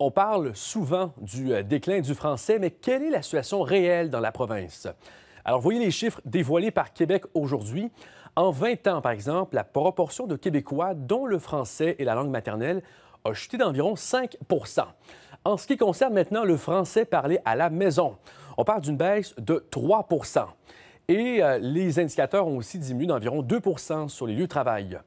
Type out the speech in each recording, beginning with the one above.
On parle souvent du euh, déclin du français, mais quelle est la situation réelle dans la province? Alors, voyez les chiffres dévoilés par Québec aujourd'hui. En 20 ans, par exemple, la proportion de Québécois dont le français est la langue maternelle a chuté d'environ 5 En ce qui concerne maintenant le français parlé à la maison, on parle d'une baisse de 3 Et euh, les indicateurs ont aussi diminué d'environ 2 sur les lieux de travail.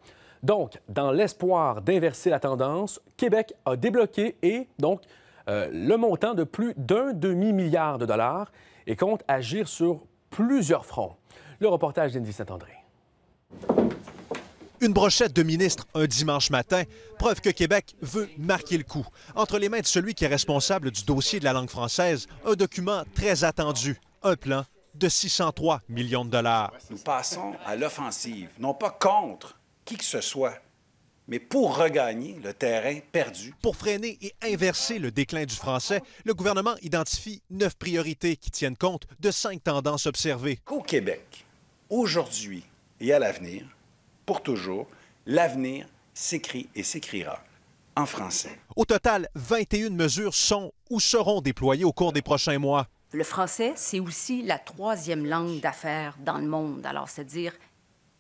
Donc, dans l'espoir d'inverser la tendance, Québec a débloqué et donc euh, le montant de plus d'un demi-milliard de dollars et compte agir sur plusieurs fronts. Le reportage d'Envy Saint-André. Une brochette de ministres un dimanche matin, preuve que Québec veut marquer le coup. Entre les mains de celui qui est responsable du dossier de la langue française, un document très attendu, un plan de 603 millions de dollars. Nous passons à l'offensive, non pas contre qui que ce soit, mais pour regagner le terrain perdu. Pour freiner et inverser le déclin du français, le gouvernement identifie neuf priorités qui tiennent compte de cinq tendances observées. Au Québec, aujourd'hui et à l'avenir, pour toujours, l'avenir s'écrit et s'écrira en français. Au total, 21 mesures sont ou seront déployées au cours des prochains mois. Le français, c'est aussi la troisième langue d'affaires dans le monde. Alors, c'est-à-dire,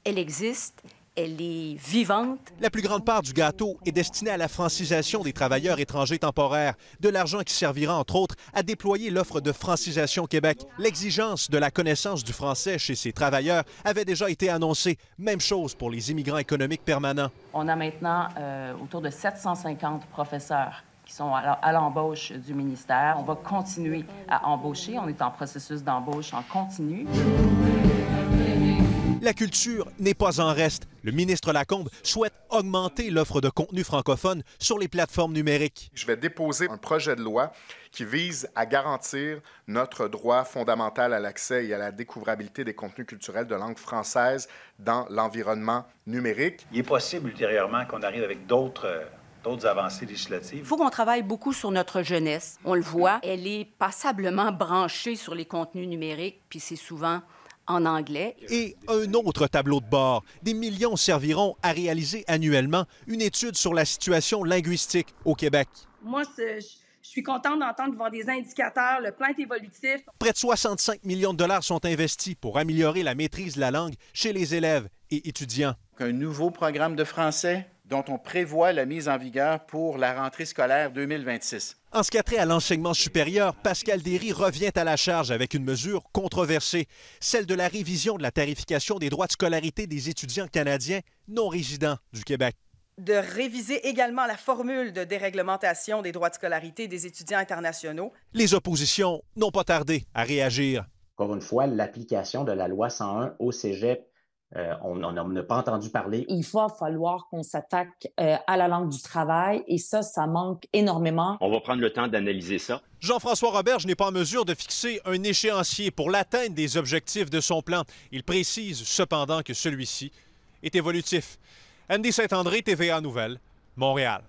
elle existe, elle est vivante. La plus grande part du gâteau est destinée à la francisation des travailleurs étrangers temporaires, de l'argent qui servira entre autres à déployer l'offre de francisation Québec. L'exigence de la connaissance du français chez ces travailleurs avait déjà été annoncée. Même chose pour les immigrants économiques permanents. On a maintenant euh, autour de 750 professeurs qui sont à l'embauche du ministère. On va continuer à embaucher. On est en processus d'embauche en continu. La culture n'est pas en reste. Le ministre Lacombe souhaite augmenter l'offre de contenu francophone sur les plateformes numériques. Je vais déposer un projet de loi qui vise à garantir notre droit fondamental à l'accès et à la découvrabilité des contenus culturels de langue française dans l'environnement numérique. Il est possible ultérieurement qu'on arrive avec d'autres euh, d'autres avancées législatives. Il faut qu'on travaille beaucoup sur notre jeunesse. On le voit, elle est passablement branchée sur les contenus numériques, puis c'est souvent en anglais. Et un autre tableau de bord. Des millions serviront à réaliser annuellement une étude sur la situation linguistique au Québec. Moi, je suis contente d'entendre voir des indicateurs, le plan est évolutif. Près de 65 millions de dollars sont investis pour améliorer la maîtrise de la langue chez les élèves et étudiants. Un nouveau programme de français dont on prévoit la mise en vigueur pour la rentrée scolaire 2026. En ce qui a trait à l'enseignement supérieur, Pascal Derry revient à la charge avec une mesure controversée, celle de la révision de la tarification des droits de scolarité des étudiants canadiens non résidents du Québec de réviser également la formule de déréglementation des droits de scolarité des étudiants internationaux. Les oppositions n'ont pas tardé à réagir. Encore une fois, l'application de la loi 101 au Cégep euh, on n'en pas entendu parler. Il va falloir qu'on s'attaque euh, à la langue du travail et ça, ça manque énormément. On va prendre le temps d'analyser ça. Jean-François Roberge n'est pas en mesure de fixer un échéancier pour l'atteinte des objectifs de son plan. Il précise cependant que celui-ci est évolutif. Andy Saint-André, TVA Nouvelle, Montréal.